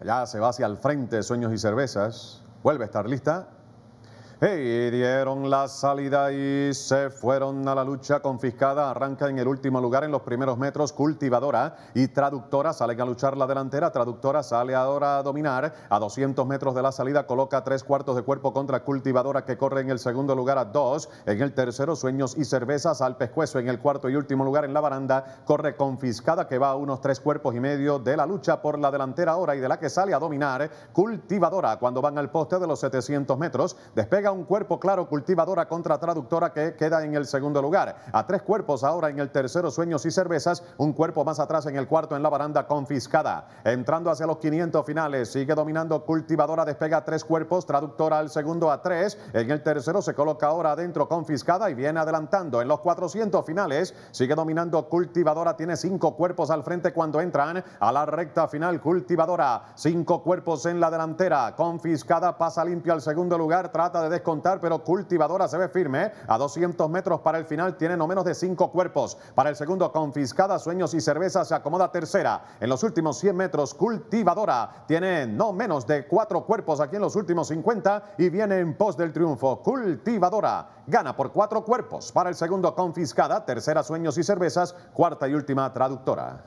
Allá se va hacia el frente, sueños y cervezas. Vuelve a estar lista. Y dieron la salida y se fueron a la lucha. Confiscada arranca en el último lugar en los primeros metros. Cultivadora y Traductora salen a luchar la delantera. Traductora sale ahora a dominar. A 200 metros de la salida coloca tres cuartos de cuerpo contra Cultivadora que corre en el segundo lugar a dos. En el tercero, Sueños y Cervezas al pescuezo. En el cuarto y último lugar en la baranda corre Confiscada que va a unos tres cuerpos y medio de la lucha por la delantera ahora y de la que sale a dominar Cultivadora. Cuando van al poste de los 700 metros, despega un cuerpo claro cultivadora contra traductora que queda en el segundo lugar. A tres cuerpos ahora en el tercero Sueños y Cervezas, un cuerpo más atrás en el cuarto en la baranda confiscada. Entrando hacia los 500 finales, sigue dominando cultivadora, despega tres cuerpos, traductora al segundo a tres. En el tercero se coloca ahora adentro confiscada y viene adelantando. En los 400 finales sigue dominando cultivadora, tiene cinco cuerpos al frente cuando entran a la recta final cultivadora. Cinco cuerpos en la delantera, confiscada, pasa limpio al segundo lugar, trata de contar pero Cultivadora se ve firme. ¿eh? A 200 metros para el final tiene no menos de cinco cuerpos. Para el segundo, Confiscada, Sueños y cervezas se acomoda tercera. En los últimos 100 metros, Cultivadora tiene no menos de cuatro cuerpos aquí en los últimos 50 y viene en pos del triunfo. Cultivadora gana por cuatro cuerpos. Para el segundo, Confiscada, tercera, Sueños y Cervezas, cuarta y última, Traductora.